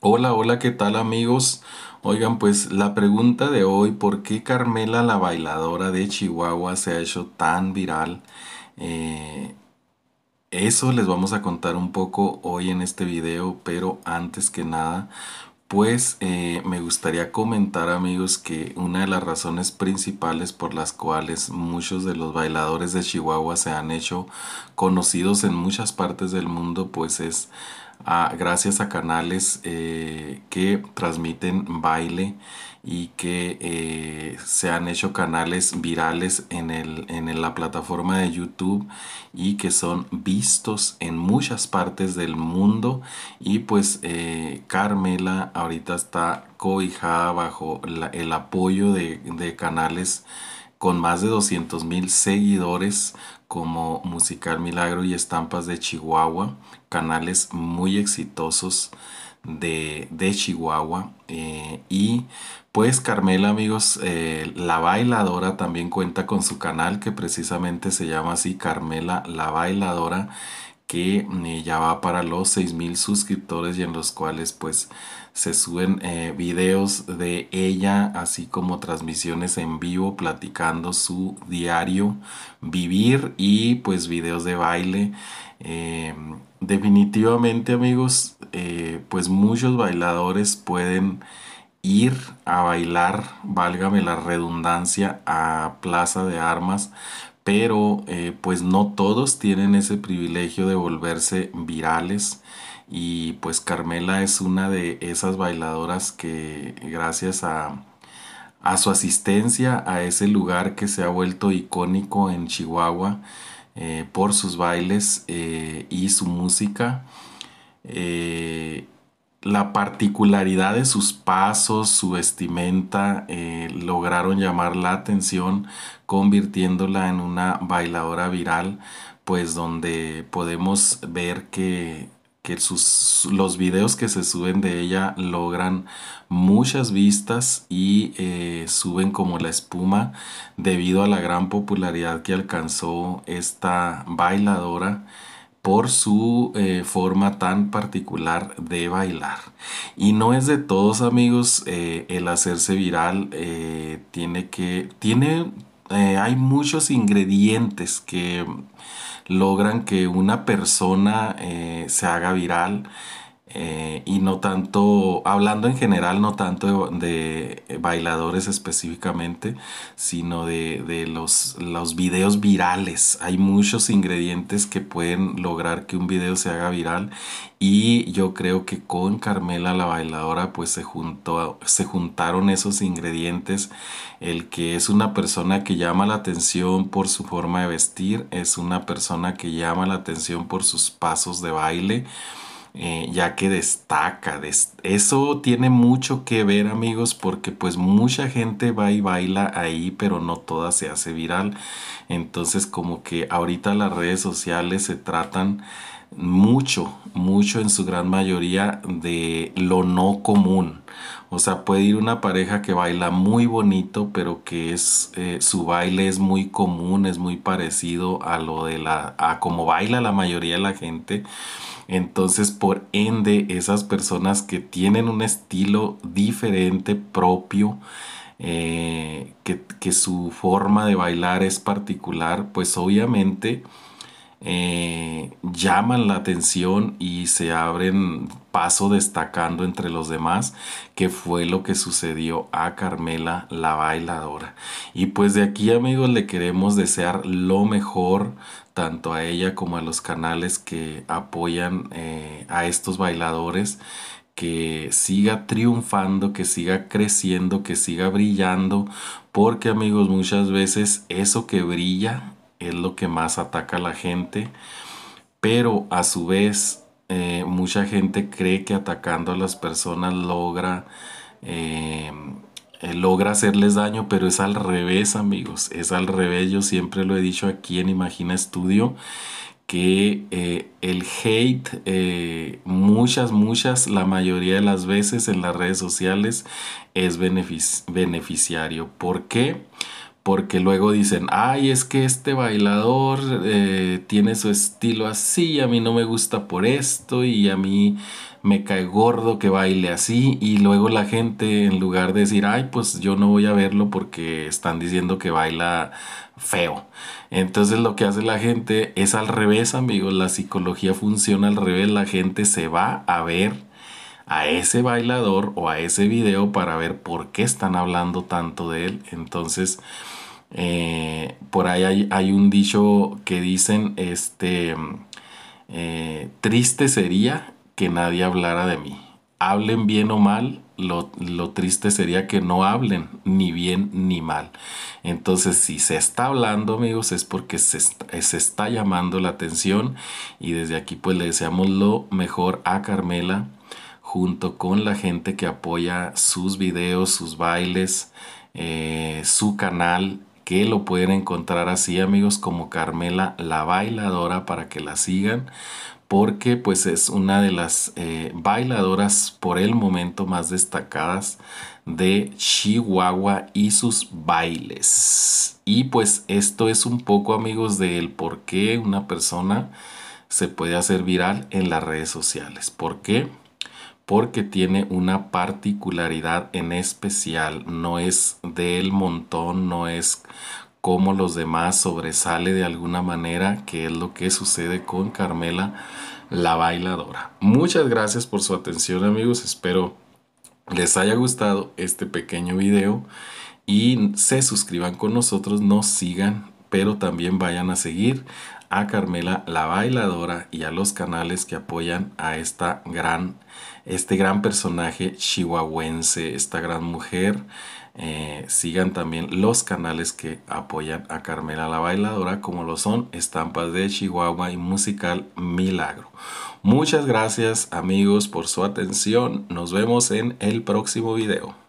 Hola, hola, ¿qué tal amigos? Oigan, pues la pregunta de hoy, ¿por qué Carmela la bailadora de Chihuahua se ha hecho tan viral? Eh, eso les vamos a contar un poco hoy en este video, pero antes que nada, pues eh, me gustaría comentar amigos que una de las razones principales por las cuales muchos de los bailadores de Chihuahua se han hecho conocidos en muchas partes del mundo pues es gracias a canales eh, que transmiten baile y que eh, se han hecho canales virales en, el, en la plataforma de YouTube y que son vistos en muchas partes del mundo y pues eh, Carmela ahorita está cobijada bajo el apoyo de, de canales con más de 200 mil seguidores como Musical Milagro y Estampas de Chihuahua, canales muy exitosos de, de Chihuahua. Eh, y pues Carmela, amigos, eh, la bailadora también cuenta con su canal que precisamente se llama así Carmela la bailadora que eh, ya va para los mil suscriptores y en los cuales pues se suben eh, videos de ella, así como transmisiones en vivo platicando su diario vivir y pues videos de baile. Em, definitivamente amigos, eh, pues muchos bailadores pueden ir a bailar, válgame la redundancia, a Plaza de Armas, pero eh, pues no todos tienen ese privilegio de volverse virales. Y pues Carmela es una de esas bailadoras que gracias a, su asistencia a ese lugar que se ha vuelto icónico en Chihuahua eh, por sus bailes eh, y su música. Eh, la particularidad de sus pasos, su vestimenta, lograron llamar la atención convirtiéndola en una bailadora viral, pues donde podemos ver que que sus, los videos que se suben de ella logran muchas vistas y eh, suben como la espuma debido a la gran popularidad que alcanzó esta bailadora por su eh, forma tan particular de bailar. Y no es de todos amigos eh, el hacerse viral, tiene que, tiene eh, hay muchos ingredientes que logran que una persona eh, se haga viral. Eh, y no tanto, hablando en general, no tanto de, bailadores específicamente, sino de, los, los videos virales. Hay muchos ingredientes que pueden lograr que un video se haga viral y yo creo que con Carmela la bailadora pues se, juntó, se juntaron esos ingredientes. El que es una persona que llama la atención por su forma de vestir, es una persona que llama la atención por sus pasos de baile. Eh, ya que destaca. eso tiene mucho que ver amigos porque pues mucha gente va y baila ahí pero no toda se hace viral. Entonces como que ahorita las redes sociales se tratan mucho, mucho en su gran mayoría de lo no común. O sea, puede ir una pareja que baila muy bonito, pero que es eh, su baile es muy común, es muy parecido a lo de la a como baila la mayoría de la gente. Entonces, por ende, esas personas que tienen un estilo diferente propio, eh, que, su forma de bailar es particular, pues obviamente eh, llaman la atención y se abren paso destacando entre los demás, que fue lo que sucedió a Carmela la bailadora. Y pues de aquí amigos le queremos desear lo mejor tanto a ella como a los canales que apoyan eh, a estos bailadores que siga triunfando, que siga creciendo, que siga brillando, porque amigos muchas veces eso que brilla es lo que más ataca a la gente, pero a su vez eh, mucha gente cree que atacando a las personas logra, eh, eh, logra hacerles daño, pero es al revés, amigos. Es al revés. Yo siempre lo he dicho aquí en Imagina Estudio que el hate muchas, muchas, la mayoría de las veces en las redes sociales es beneficiario. ¿Por qué? porque luego dicen, ay, es que este bailador eh, tiene su estilo así, a mí no me gusta por esto y a mí me cae gordo que baile así y luego la gente en lugar de decir, ay, pues yo no voy a verlo porque están diciendo que baila feo. Entonces lo que hace la gente es al revés, amigos, la psicología funciona al revés, la gente se va a ver a ese bailador o a ese video para ver por qué están hablando tanto de él. Entonces, eh, por ahí hay, un dicho que dicen, este, eh, triste sería que nadie hablara de mí. Hablen bien o mal, lo, triste sería que no hablen ni bien ni mal. Entonces, si se está hablando, amigos, es porque se se está llamando la atención. Y desde aquí, pues le deseamos lo mejor a Carmela junto con la gente que apoya sus videos, sus bailes, eh, su canal, que lo pueden encontrar así amigos como Carmela la bailadora para que la sigan porque pues es una de las eh, bailadoras por el momento más destacadas de Chihuahua y sus bailes. Y pues esto es un poco amigos del por qué una persona se puede hacer viral en las redes sociales. ¿Por qué? porque tiene una particularidad en especial, no es del montón, no es como los demás, sobresale de alguna manera, que es lo que sucede con Carmela la bailadora. Muchas gracias por su atención amigos, espero les haya gustado este pequeño video y se suscriban con nosotros, nos sigan, pero también vayan a seguir a Carmela la bailadora y a los canales que apoyan a esta gran, este gran personaje chihuahuense, esta gran mujer. Eh, sigan también los canales que apoyan a Carmela la bailadora como lo son Estampas de Chihuahua y Musical Milagro. Muchas gracias amigos por su atención. Nos vemos en el próximo video.